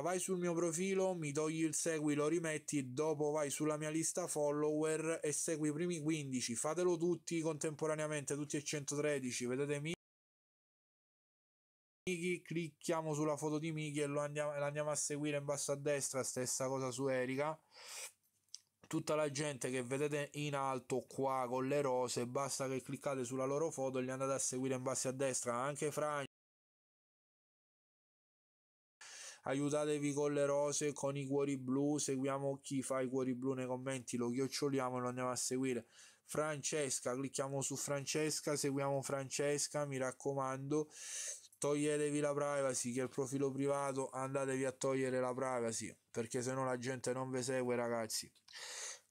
vai sul mio profilo, mi togli il segui, lo rimetti, dopo vai sulla mia lista follower e segui i primi 15. Fatelo tutti contemporaneamente, tutti e 113, vedete Miki, clicchiamo sulla foto di Miki e lo andiamo, andiamo a seguire in basso a destra, stessa cosa su Erika tutta la gente che vedete in alto qua con le rose basta che cliccate sulla loro foto e li andate a seguire in basso a destra anche Franci aiutatevi con le rose, con i cuori blu, seguiamo chi fa i cuori blu nei commenti, lo chioccioliamo e lo andiamo a seguire. Francesca, clicchiamo su Francesca, seguiamo Francesca, mi raccomando, toglietevi la privacy, che è il profilo privato, andatevi a togliere la privacy, perché se no la gente non vi segue ragazzi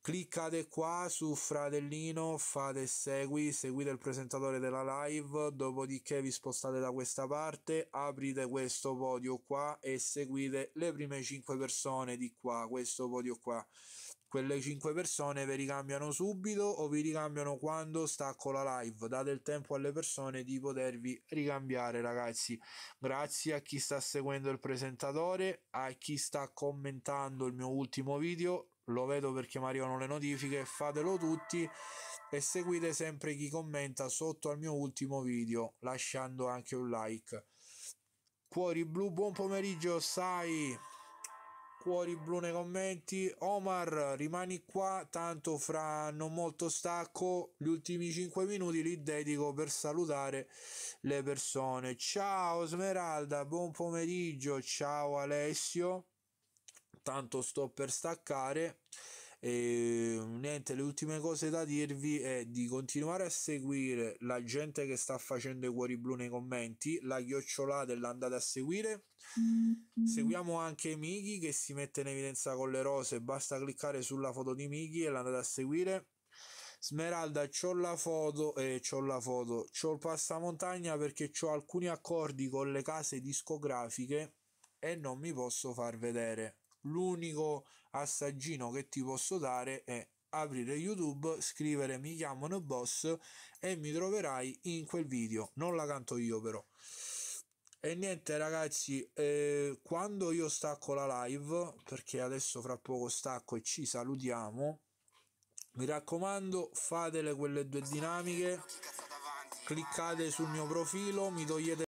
cliccate qua su fratellino fate segui seguite il presentatore della live dopodiché vi spostate da questa parte aprite questo podio qua e seguite le prime 5 persone di qua questo podio qua quelle 5 persone vi ricambiano subito o vi ricambiano quando stacco la live date il tempo alle persone di potervi ricambiare ragazzi grazie a chi sta seguendo il presentatore a chi sta commentando il mio ultimo video lo vedo perché mi arrivano le notifiche, fatelo tutti e seguite sempre chi commenta sotto al mio ultimo video lasciando anche un like. Cuori blu, buon pomeriggio, sai. Cuori blu nei commenti. Omar, rimani qua, tanto fra non molto stacco, gli ultimi 5 minuti li dedico per salutare le persone. Ciao Smeralda, buon pomeriggio, ciao Alessio tanto sto per staccare e ehm, niente le ultime cose da dirvi è di continuare a seguire la gente che sta facendo i cuori blu nei commenti la chiocciolata l'andate a seguire mm-hmm. seguiamo anche Miki che si mette in evidenza con le rose basta cliccare sulla foto di Miki e l'andate a seguire Smeralda, c'ho la foto e eh, c'ho la foto, c'ho il passamontagna perché ho alcuni accordi con le case discografiche e non mi posso far vedere l'unico assaggino che ti posso dare è aprire YouTube, scrivere mi chiamano boss e mi troverai in quel video. Non la canto io però. E niente ragazzi, eh, quando io stacco la live, perché adesso fra poco stacco e ci salutiamo, mi raccomando fatele quelle due dinamiche, cliccate sul mio profilo, mi togliete...